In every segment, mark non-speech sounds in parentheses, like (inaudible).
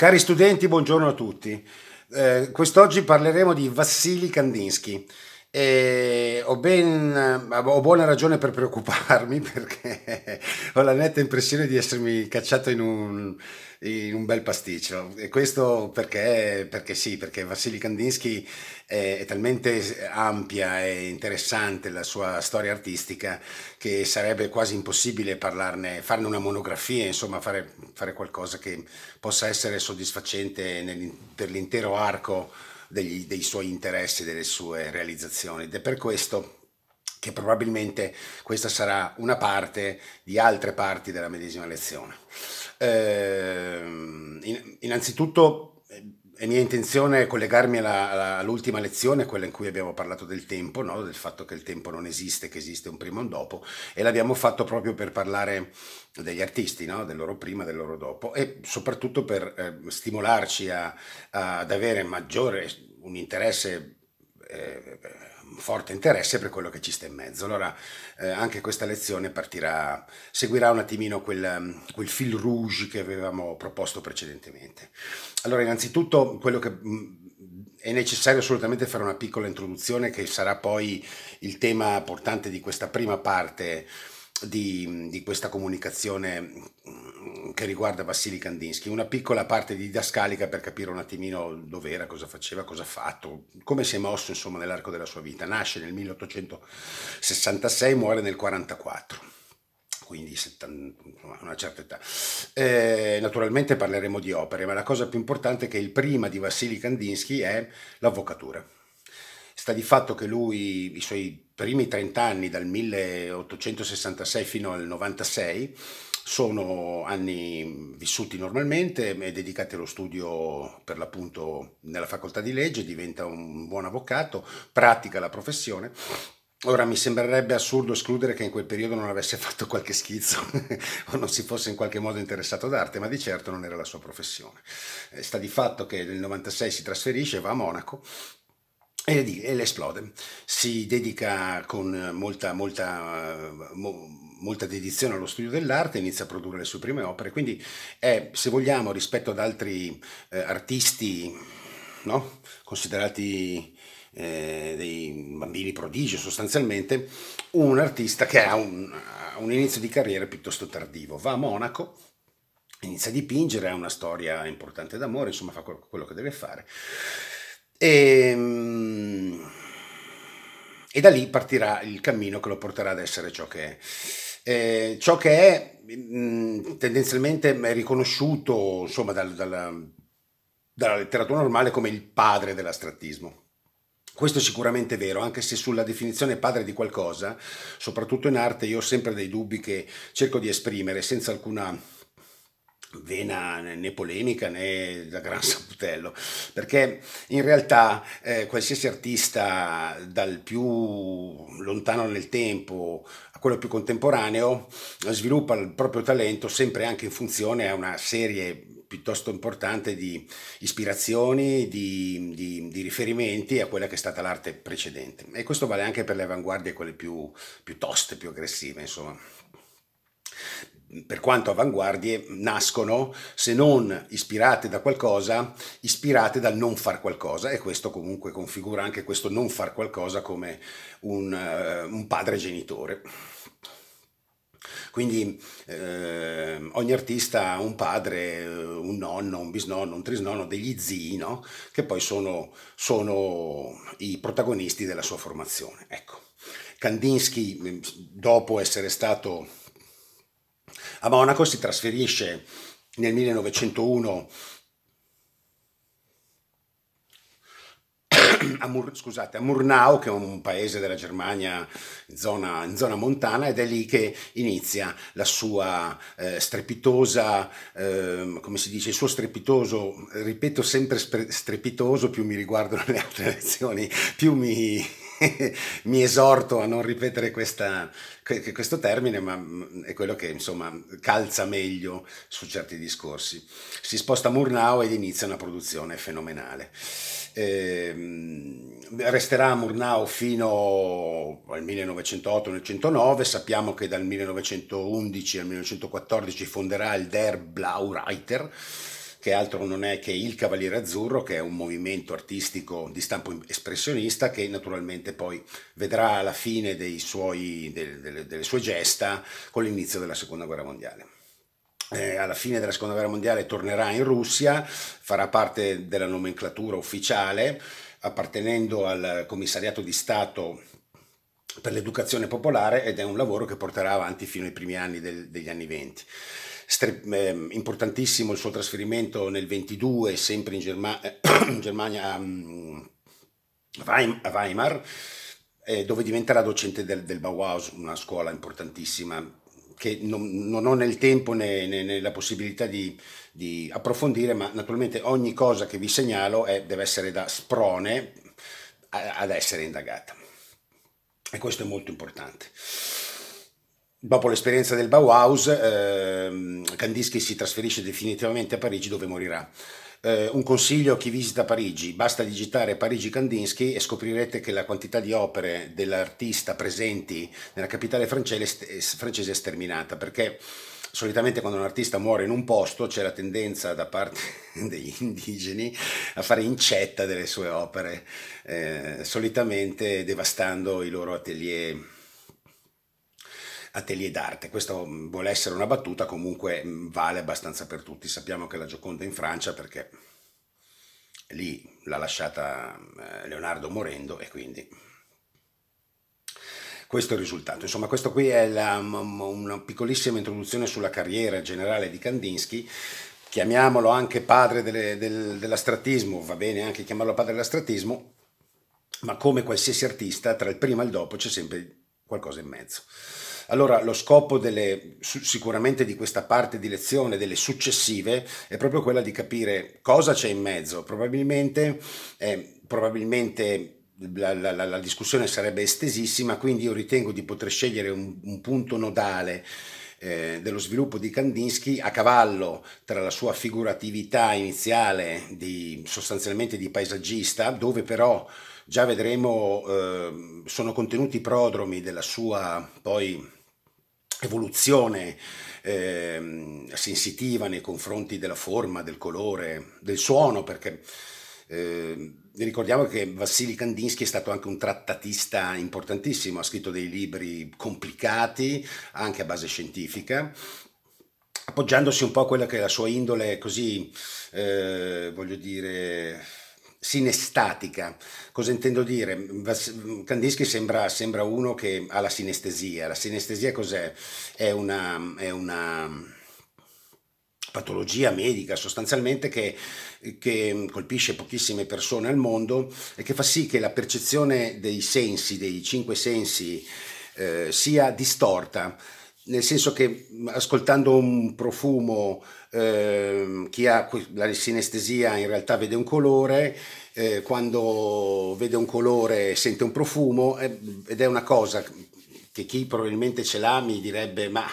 Cari studenti, buongiorno a tutti. Eh, quest'oggi parleremo di Vassili Kandinsky. E eh, ho, ben, ho buona ragione per preoccuparmi (laughs) perché ho la netta impressione di essermi cacciato in un, in un bel pasticcio e questo perché, perché sì, perché Vassili Kandinsky è, è, talmente ampia e interessante la sua storia artistica che sarebbe quasi impossibile parlarne, farne una monografia, insomma fare, fare qualcosa che possa essere soddisfacente nel, per l'intero arco degli, dei suoi interessi, delle sue realizzazioni ed è per questo che probabilmente questa sarà una parte di altre parti della medesima lezione. Eh, innanzitutto è mia intenzione collegarmi alla, alla, all'ultima lezione, quella in cui abbiamo parlato del tempo, no? del fatto che il tempo non esiste, che esiste un prima e un dopo, e l'abbiamo fatto proprio per parlare degli artisti, no? del loro prima, e del loro dopo, e soprattutto per eh, stimolarci a, a, ad avere maggiore un interesse. Eh, forte interesse per quello che ci sta in mezzo. Allora eh, anche questa lezione partirà, seguirà un attimino quel, quel, fil rouge che avevamo proposto precedentemente. Allora innanzitutto quello che mm, è necessario assolutamente fare una piccola introduzione che sarà poi il tema portante di questa prima parte di, di, questa comunicazione mm, che riguarda Vassili Kandinsky, una piccola parte di didascalica per capire un attimino dov'era, cosa faceva, cosa ha fatto, come si è mosso insomma nell'arco della sua vita. Nasce nel 1866, muore nel 1944 quindi una certa età. Eh, naturalmente parleremo di opere, ma la cosa più importante è che il prima di Vassili Kandinsky è l'avvocatura. Sta di fatto che lui, i suoi primi 30 anni, dal 1866 fino al 96, sono anni vissuti normalmente e dedicati allo studio per l'appunto nella facoltà di legge, diventa un buon avvocato, pratica la professione. Ora mi sembrerebbe assurdo escludere che in quel periodo non avesse (laughs) fatto qualche schizzo (laughs) o non si fosse in qualche modo interessato d'arte, ma di certo non era la sua professione. Eh, sta di fatto che nel 96 si trasferisce, va a Monaco e l'esplode. Si dedica con molta, molta, molta, dedizione allo studio dell'arte, inizia a produrre le sue prime opere, quindi è, se vogliamo, rispetto ad altri eh, artisti no? considerati eh, dei bambini prodigio sostanzialmente, un artista che ha un, un inizio di carriera piuttosto tardivo. Va a Monaco, inizia a dipingere, ha una storia importante d'amore, insomma fa quello che deve fare e, ehm, e, da lì partirà il cammino che lo porterà ad essere ciò che è. Eh, ciò che è mm, tendenzialmente è riconosciuto insomma, dal, dal, dalla letteratura normale come il padre dell'astrattismo. Questo è sicuramente vero, anche se sulla definizione padre di qualcosa, soprattutto in arte, io ho sempre dei dubbi che cerco di esprimere senza alcuna vena né polemica né da gran saputello perché in realtà eh, qualsiasi artista dal più lontano nel tempo a quello più contemporaneo sviluppa il proprio talento sempre anche in funzione a una serie piuttosto importante di ispirazioni, di, di, di, riferimenti a quella che è stata l'arte precedente. E questo vale anche per le avanguardie, quelle più, più toste, più aggressive, insomma per quanto avanguardie, nascono, se non ispirate da qualcosa, ispirate dal non far qualcosa e questo comunque configura anche questo non far qualcosa come un, uh, un padre genitore. Quindi eh, ogni artista ha un padre, un nonno, un bisnonno, un trisnonno, degli zii, no? che poi sono, sono i protagonisti della sua formazione. Ecco. Kandinsky, mm, dopo essere stato a Monaco si trasferisce nel 1901 a, Mur, scusate, a Murnau, che è un paese della Germania in zona, in zona montana, ed è lì che inizia la sua eh, strepitosa, eh, come si dice, il suo strepitoso, ripeto sempre strepitoso, più mi riguardano le altre (laughs) lezioni, più mi (laughs) mi esorto a non ripetere questa, questo termine, ma mm, è quello che insomma calza meglio su certi discorsi. Si sposta a Murnau ed inizia una produzione fenomenale. Eh, resterà a Murnau fino al 1908-1909, sappiamo che dal 1911 al 1914 fonderà il Der Blaureiter, che altro non è che il Cavaliere Azzurro, che è un movimento artistico di stampo espressionista che naturalmente poi vedrà la fine suoi, del, delle, delle sue gesta con l'inizio della Seconda Guerra Mondiale. Eh, alla fine della seconda guerra mondiale tornerà in Russia, farà parte della nomenclatura ufficiale, appartenendo al commissariato di Stato per l'educazione popolare ed è un lavoro che porterà avanti fino ai primi anni del, degli anni venti. Ehm, importantissimo il suo trasferimento nel 22, sempre in, Germa (coughs) in Germania, a mm, Weimar, eh, dove diventerà docente del, del Bauhaus, una scuola importantissima che non, non ho nel tempo né, né, né la possibilità di, di, approfondire, ma naturalmente ogni cosa che vi segnalo è, deve essere da sprone a, eh, ad essere indagata. E questo è molto importante. Dopo l'esperienza del Bauhaus, eh, Kandinsky si trasferisce definitivamente a Parigi dove morirà. Eh, un consiglio a chi visita Parigi, basta digitare Parigi Kandinsky e scoprirete che la quantità di opere dell'artista presenti nella capitale francese è sterminata, perché solitamente quando un artista muore in un posto c'è la tendenza da parte (laughs) degli indigeni a fare incetta delle sue opere, eh, solitamente devastando i loro atelier atelier d'arte. Questo mm, vuole essere una battuta, comunque mm, vale abbastanza per tutti. Sappiamo che la Gioconda in Francia perché lì l'ha lasciata mm, eh, Leonardo morendo e quindi questo è il risultato. Insomma, questo qui è la, una piccolissima introduzione sulla carriera generale di Kandinsky chiamiamolo anche padre delle, del, dell'astrattismo, va bene anche chiamarlo padre dell'astratismo, ma come qualsiasi artista, tra il prima e il dopo c'è sempre qualcosa in mezzo. Allora, lo scopo delle, sicuramente di questa parte di lezione, delle successive, è proprio quella di capire cosa c'è in mezzo. Probabilmente, eh, probabilmente la, la, la, discussione sarebbe estesissima, quindi io ritengo di poter scegliere un, un punto nodale eh, dello sviluppo di Kandinsky a cavallo tra la sua figuratività iniziale di, sostanzialmente di paesaggista, dove però già vedremo eh, sono contenuti prodromi della sua poi evoluzione eh, sensitiva nei confronti della forma, del colore, del suono, perché eh, ricordiamo che Vassili Kandinsky è stato anche un trattatista importantissimo, ha scritto dei libri complicati, anche a base scientifica, appoggiandosi un po' a quella che è la sua indole così, eh, voglio dire sinestatica. Cosa intendo dire? Kandinsky sembra, sembra, uno che ha la sinestesia. La sinestesia cos'è? È una, è una patologia medica sostanzialmente che, che, colpisce pochissime persone al mondo e che fa sì che la percezione dei sensi, dei cinque sensi, eh, sia distorta nel senso che mm, ascoltando un profumo, eh, chi ha la sinestesia in realtà vede un colore, eh, quando vede un colore sente un profumo eh, ed è una cosa che chi probabilmente ce l'ha mi direbbe ma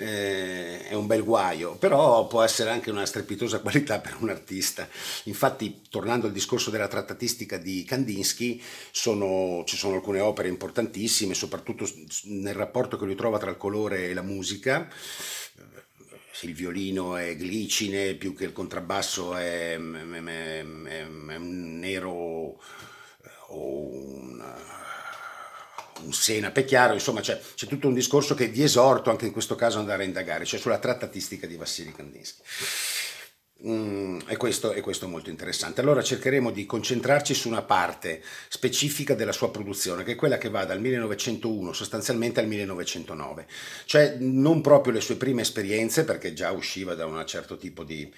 eh, è un bel guaio, però può essere anche una strepitosa (laughs) qualità per un artista. Infatti, tornando al discorso della trattatistica di Kandinsky, sono, ci sono alcune opere importantissime, soprattutto nel rapporto che lui trova tra il colore e la musica eh, il violino è glicine più che il contrabbasso è, è, mm, è, mm, mm, è un nero eh, o un un senape chiaro, insomma c'è, c'è, tutto un discorso che vi esorto anche in questo caso ad andare a indagare, cioè sulla trattatistica di Vassili Kandinsky. Mm, e, questo, e questo è molto interessante. Allora cercheremo di concentrarci su una parte specifica della sua produzione, che è quella che va dal 1901 sostanzialmente al 1909, cioè non proprio le sue prime esperienze, perché già usciva da un certo tipo di,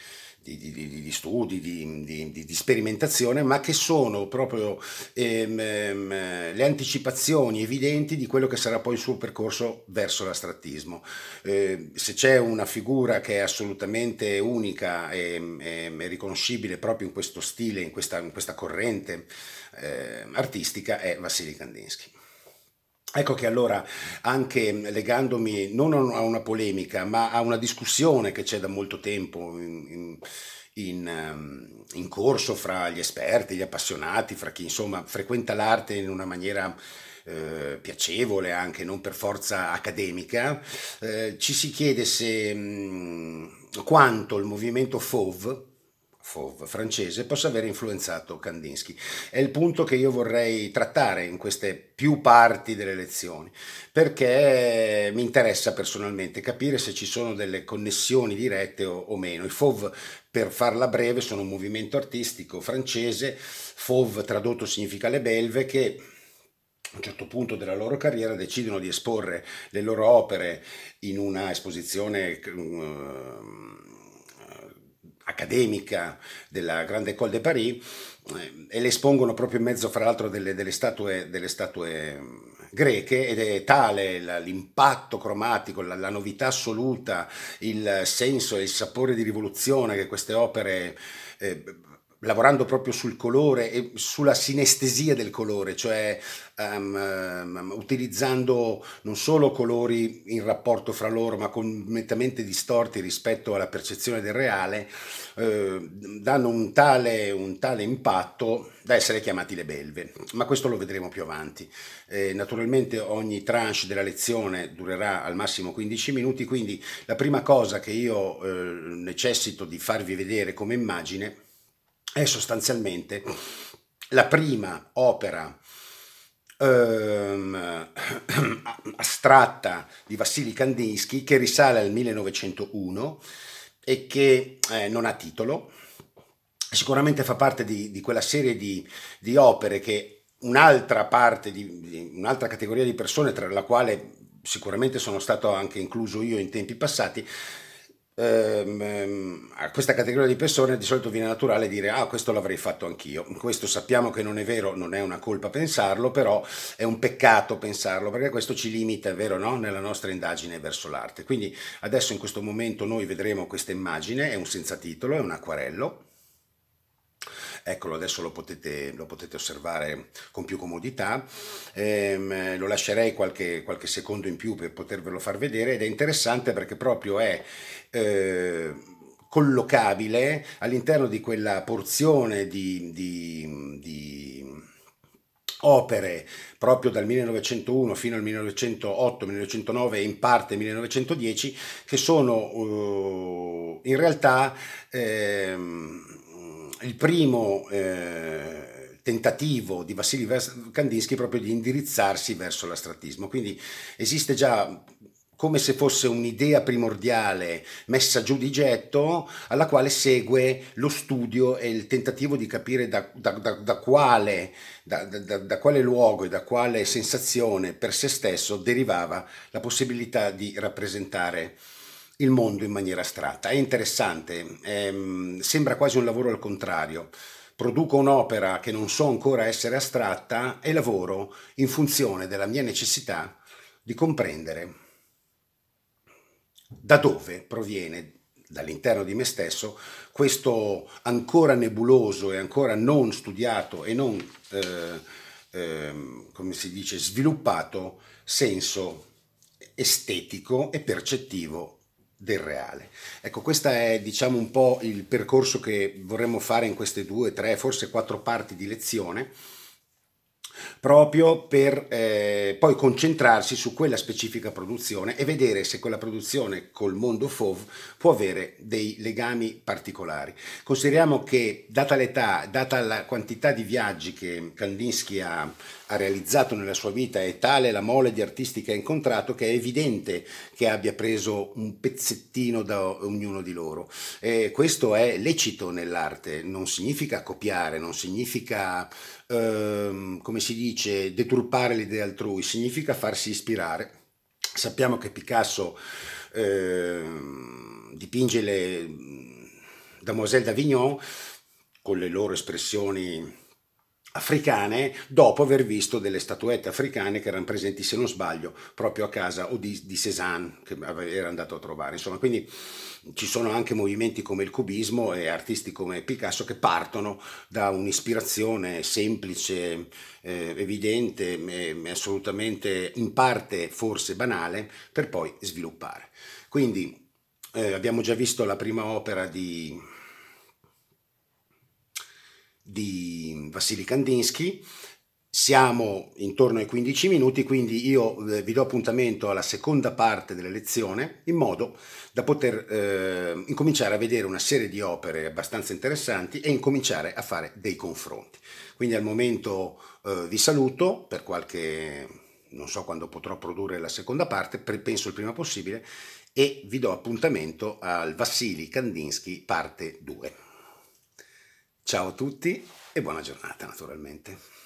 di, di, di studi, di, sperimentazione, ma che sono proprio ehm, ehm, le anticipazioni evidenti di quello che sarà poi il suo percorso verso l'astrattismo. Eh, se c'è una figura che è assolutamente unica e, e, ehm, e riconoscibile proprio in questo stile, in questa, in questa corrente eh, artistica, è Vassili Kandinsky. Ecco che allora, anche legandomi non a una polemica, ma a una discussione che c'è da molto tempo in, in, ehm, in, corso fra gli esperti, gli appassionati, fra chi insomma frequenta l'arte in una maniera eh, piacevole, anche non per forza accademica, eh, ci si chiede se mh, mm, quanto il movimento FOV, Fauve francese possa aver influenzato Kandinsky. È il punto che io vorrei trattare in queste più parti delle lezioni, perché mi interessa personalmente capire se ci sono delle connessioni dirette o, o meno. I Fauve, per farla breve, sono un movimento artistico francese, Fauve tradotto significa le belve, che a un certo punto della loro carriera decidono di esporre le loro opere in una esposizione eh, accademica della Grande Col de Paris eh, e le espongono proprio in mezzo fra l'altro delle, delle, statue, delle statue mm, greche ed è tale l'impatto cromatico, la, la, novità assoluta, il senso e il sapore di rivoluzione che queste opere eh, lavorando proprio sul colore e sulla sinestesia del colore, cioè um, utilizzando non solo colori in rapporto fra loro, ma completamente distorti rispetto alla percezione del reale, eh, danno un tale, un tale, impatto da essere chiamati le belve. Ma questo lo vedremo più avanti. Eh, naturalmente ogni tranche della lezione durerà al massimo 15 minuti, quindi la prima cosa che io eh, necessito di farvi vedere come immagine è sostanzialmente la prima opera ehm, (coughs) astratta di Vassili Kandinsky che risale al 1901 e che eh, non ha titolo. Sicuramente fa parte di, di quella serie di, di opere che un'altra parte, di, di un'altra categoria di persone, tra la quale sicuramente sono stato anche incluso io in tempi passati, Ehm, ehm, a questa categoria di persone di solito viene naturale dire ah questo l'avrei fatto anch'io questo sappiamo che non è vero non è una colpa pensarlo però è un peccato pensarlo perché questo ci limita è vero no nella nostra indagine verso l'arte quindi adesso in questo momento noi vedremo questa immagine è un senza titolo è un acquarello Eccolo, adesso lo potete, lo potete osservare con più comodità. Ehm, lo lascerei qualche, qualche, secondo in più per potervelo far vedere ed è interessante perché proprio è... Eh, collocabile all'interno di quella porzione di, di, di opere proprio dal 1901 fino al 1908-1909 e in parte 1910 che sono uh, in realtà ehm, il primo eh, tentativo di Vassili Kandinsky è proprio di indirizzarsi verso l'astratismo. quindi esiste già come se fosse un'idea primordiale messa giù di getto, alla quale segue lo studio e il tentativo di capire da, da, da, quale, da, quale, luogo e da quale sensazione per se stesso derivava la possibilità di rappresentare il mondo in maniera astratta. È interessante, è, ehm, sembra quasi un lavoro al contrario. Produco un'opera che non so ancora essere astratta e lavoro in funzione della mia necessità di comprendere da dove proviene dall'interno di me stesso questo ancora nebuloso e ancora non studiato e non, eh, eh, come si dice, sviluppato senso estetico e percettivo del reale. Ecco, questo è diciamo un po' il percorso che vorremmo fare in queste due, tre, forse quattro parti di lezione proprio per eh, poi concentrarsi su quella specifica produzione e vedere se quella produzione col mondo FOV può avere dei legami particolari. Consideriamo che data l'età, data la quantità di viaggi che Kandinsky ha, ha realizzato nella sua vita è tale la mole di artisti che ha incontrato che è evidente che abbia preso un pezzettino da ognuno di loro. E eh, questo è lecito nell'arte, non significa copiare, non significa ehm, come si dice, deturpare le idee altrui, significa farsi ispirare. Sappiamo che Picasso ehm, dipinge le mm, Damoiselle d'Avignon con le loro espressioni africane dopo aver visto delle statuette africane che erano presenti, se non sbaglio, proprio a casa o di, di Cézanne che era andato a trovare. Insomma, quindi ci sono anche movimenti come il cubismo e artisti come Picasso che partono da un'ispirazione semplice, eh, evidente, eh, assolutamente in parte forse banale, per poi sviluppare. Quindi eh, abbiamo già visto la prima opera di di Vassili Kandinsky. Siamo intorno ai 15 minuti, quindi io eh, vi do appuntamento alla seconda parte della lezione in modo da poter eh, incominciare a vedere una serie di opere abbastanza interessanti e incominciare a fare dei confronti. Quindi al momento eh, vi saluto per qualche non so quando potrò produrre la seconda parte, penso il prima possibile, e vi do appuntamento al Vassili Kandinsky parte 2. Ciao a tutti e buona giornata naturalmente.